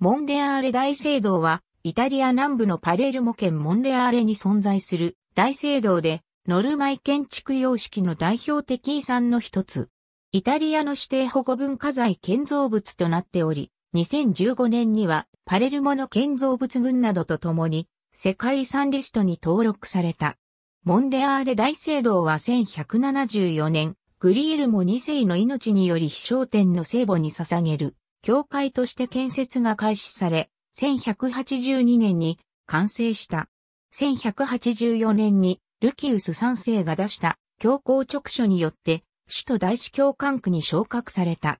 モンレアーレ大聖堂は、イタリア南部のパレルモ県モンレアーレに存在する大聖堂で、ノルマイ建築様式の代表的遺産の一つ。イタリアの指定保護文化財建造物となっており、2015年にはパレルモの建造物群などとともに、世界遺産リストに登録された。モンレアーレ大聖堂は1174年、グリールモ2世の命により飛翔天の聖母に捧げる教会として建設が開始され、1182年に完成した。1184年にルキウス3世が出した教皇直書によって首都大司教管区に昇格された。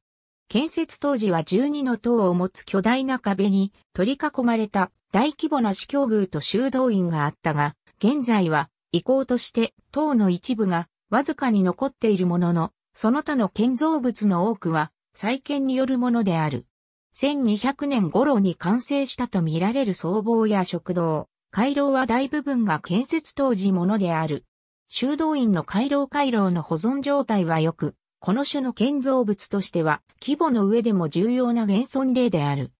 建設当時は12の塔を持つ巨大な壁に取り囲まれた大規模な司教宮と修道院があったが、現在は遺構として塔の一部がわずかに残っているものの、その他の建造物の多くは再建によるものである。1200年頃に完成したと見られる僧房や食堂、回廊は大部分が建設当時ものである。修道院の回廊回廊の保存状態は良く、この種の建造物としては規模の上でも重要な現存例である。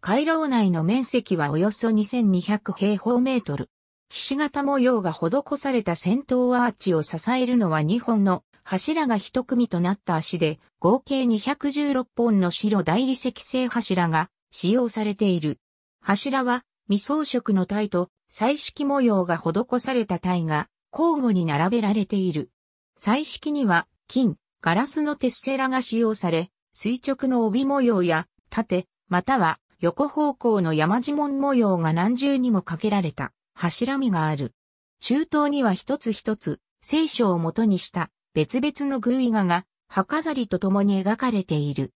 回廊内の面積はおよそ2200平方メートル。菱形模様が施された先頭アーチを支えるのは2本の柱が一組となった足で、合計216本の白大理石製柱が使用されている。柱は未装飾の体と彩色模様が施された体が交互に並べられている。彩色には金、ガラスのテスセラが使用され、垂直の帯模様や縦、または横方向の山地門模様が何重にもかけられた柱身がある。中東には一つ一つ聖書を元にした別々の偶意画が墓飾りと共に描かれている。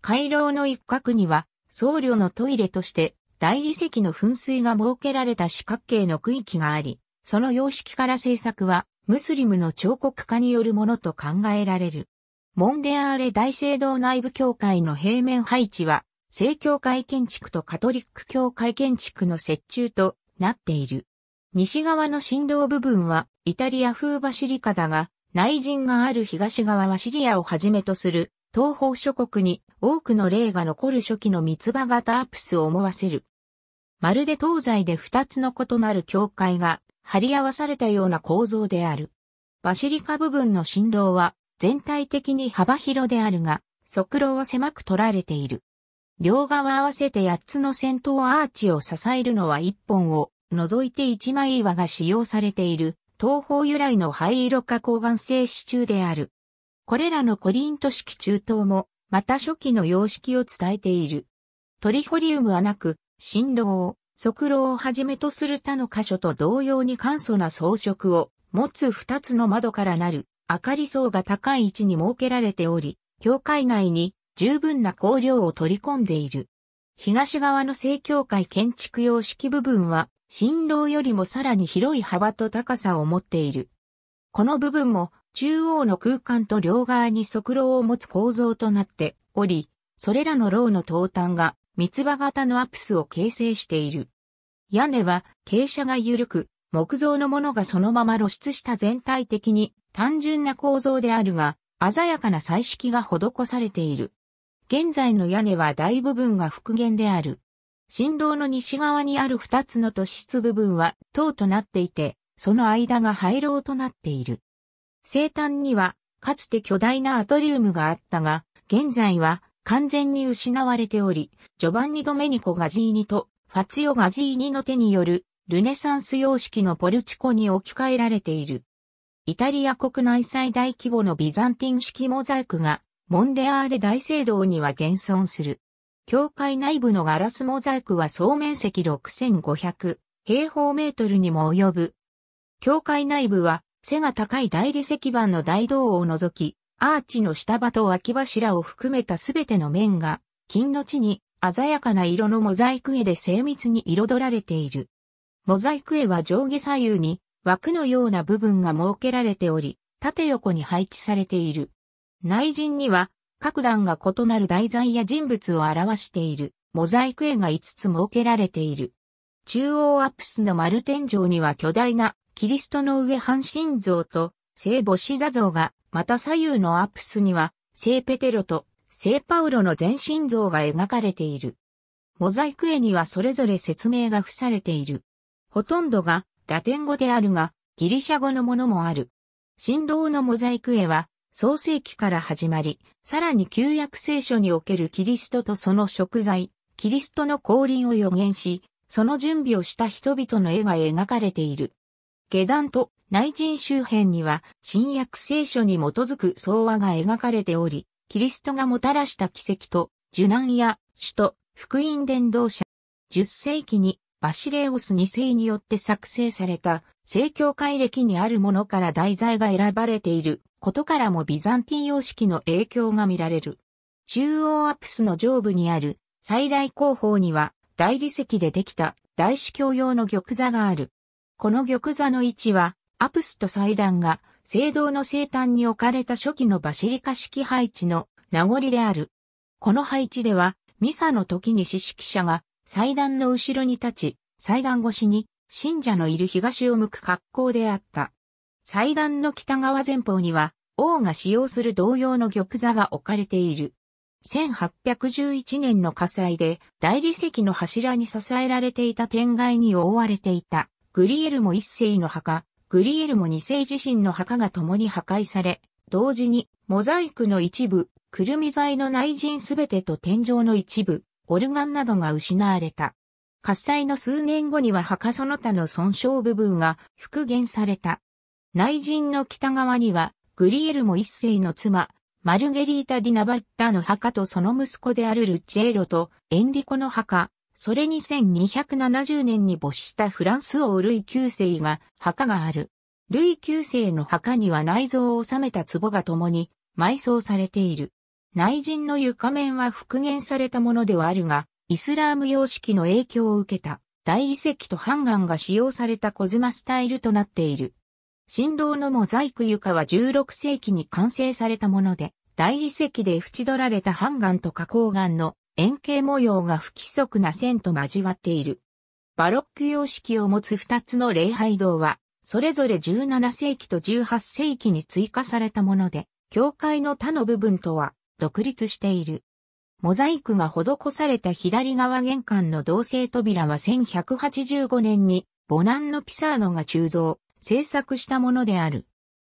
回廊の一角には僧侶のトイレとして大理石の噴水が設けられた四角形の区域があり、その様式から制作はムスリムの彫刻家によるものと考えられる。モンデアーレ大聖堂内部教会の平面配置は、正教会建築とカトリック教会建築の折衷となっている。西側の振動部分はイタリア風バシリカだが、内陣がある東側はシリアをはじめとする東方諸国に多くの霊が残る初期の三つ葉型アプスを思わせる。まるで東西で二つの異なる境界が張り合わされたような構造である。バシリカ部分の振動は全体的に幅広であるが、側廊は狭く取られている。両側合わせて八つの先頭アーチを支えるのは一本を除いて一枚岩が使用されている東方由来の灰色化崗岩性支柱である。これらのコリント式中東も、また初期の様式を伝えている。トリホリウムはなく、振動、側漏をはじめとする他の箇所と同様に簡素な装飾を持つ二つの窓からなる明かり層が高い位置に設けられており、教会内に十分な光量を取り込んでいる。東側の正教会建築様式部分は新郎よりもさらに広い幅と高さを持っている。この部分も中央の空間と両側に側廊を持つ構造となっており、それらの楼の東端が三つ葉型のアプスを形成している。屋根は傾斜が緩く、木造のものがそのまま露出した全体的に単純な構造であるが、鮮やかな彩色が施されている。現在の屋根は大部分が復元である。新動の西側にある二つの突出部分は塔となっていて、その間が廃炉となっている。生誕には、かつて巨大なアトリウムがあったが、現在は完全に失われており、ジョバンニ・ドメニコ・ガジーニとファツヨ・オ・ガジーニの手によるルネサンス様式のポルチコに置き換えられている。イタリア国内最大規模のビザンティン式モザイクがモンレアーレ大聖堂には現存する。教会内部のガラスモザイクは総面積6500平方メートルにも及ぶ。教会内部は背が高い大理石板の大道を除き、アーチの下場と脇柱を含めたすべての面が、金の地に鮮やかな色のモザイク絵で精密に彩られている。モザイク絵は上下左右に枠のような部分が設けられており、縦横に配置されている。内陣には各段が異なる題材や人物を表している、モザイク絵が5つ設けられている。中央アプスの丸天井には巨大なキリストの上半身像と聖母子座像が、また左右のアプスには聖ペテロと聖パウロの全身像が描かれている。モザイク絵にはそれぞれ説明が付されている。ほとんどがラテン語であるが、ギリシャ語のものもある。新郎のモザイク絵は、創世記から始まり、さらに旧約聖書におけるキリストとその食材、キリストの降臨を予言し、その準備をした人々の絵が描かれている。下段と内陣周辺には新約聖書に基づく創和が描かれており、キリストがもたらした奇跡と、受難や首都、福音伝道者、10世紀にバシレオス2世によって作成された、聖教会歴にあるものから題材が選ばれていることからもビザンティン様式の影響が見られる。中央アプスの上部にある最大後方には大理石でできた大司教用の玉座がある。この玉座の位置はアプスと祭壇が聖堂の生誕に置かれた初期のバシリカ式配置の名残である。この配置ではミサの時に指揮者が祭壇の後ろに立ち、祭壇越しに信者のいる東を向く格好であった。祭壇の北側前方には、王が使用する同様の玉座が置かれている。1811年の火災で大理石の柱に支えられていた天外に覆われていたグリエルモ一世の墓、グリエルモ二世自身の墓が共に破壊され、同時にモザイクの一部、くるみ材の内陣すべてと天井の一部、オルガンなどが失われた。火災の数年後には墓その他の損傷部分が復元された。内陣の北側には、グリエルモ一世の妻、マルゲリータ・ディ・ナバッタの墓とその息子であるルッチェーロとエンリコの墓、それに1270年に没したフランス王ルイ9世が墓がある。ルイ9世の墓には内臓を収めた壺が共に埋葬されている。内陣の床面は復元されたものではあるが、イスラーム様式の影響を受けた大理石とハンガンが使用されたコズマスタイルとなっている。新郎のモザイク床は16世紀に完成されたもので、大理石で縁取られた半岩と花崗岩の円形模様が不規則な線と交わっている。バロック様式を持つ2つの礼拝堂は、それぞれ17世紀と18世紀に追加されたもので、教会の他の部分とは独立している。モザイクが施された左側玄関の銅製扉は1185年にボナンのピサーノが鋳造、制作したものである。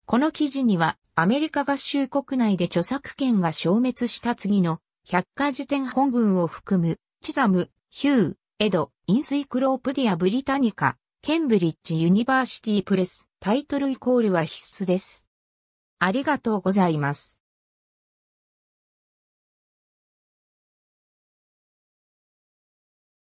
この記事には、アメリカ合衆国内で著作権が消滅した次の百科事典本文を含む、チザム、ヒュー、エド、インスイクロープディア・ブリタニカ、ケンブリッジ・ユニバーシティ・プレス、タイトルイコールは必須です。ありがとうございます。